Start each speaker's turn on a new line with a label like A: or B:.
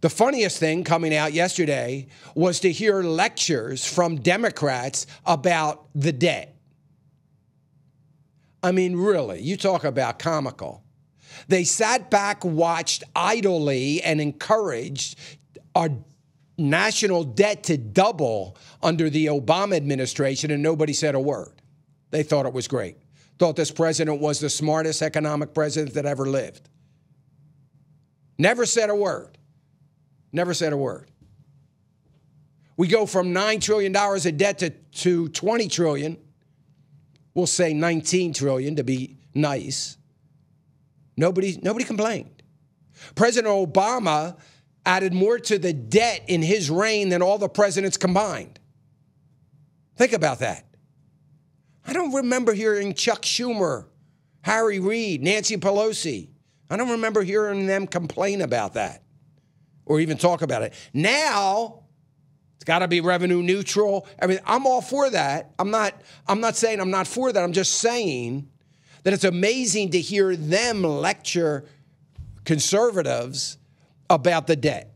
A: The funniest thing coming out yesterday was to hear lectures from Democrats about the debt. I mean, really, you talk about comical. They sat back, watched idly, and encouraged our national debt to double under the Obama administration, and nobody said a word. They thought it was great, thought this president was the smartest economic president that ever lived. Never said a word. Never said a word. We go from $9 trillion in debt to, to 20 trillion. We'll say 19 trillion to be nice. Nobody, nobody complained. President Obama added more to the debt in his reign than all the presidents combined. Think about that. I don't remember hearing Chuck Schumer, Harry Reid, Nancy Pelosi. I don't remember hearing them complain about that or even talk about it. Now, it's got to be revenue neutral. I mean, I'm all for that. I'm not I'm not saying I'm not for that. I'm just saying that it's amazing to hear them lecture conservatives about the debt.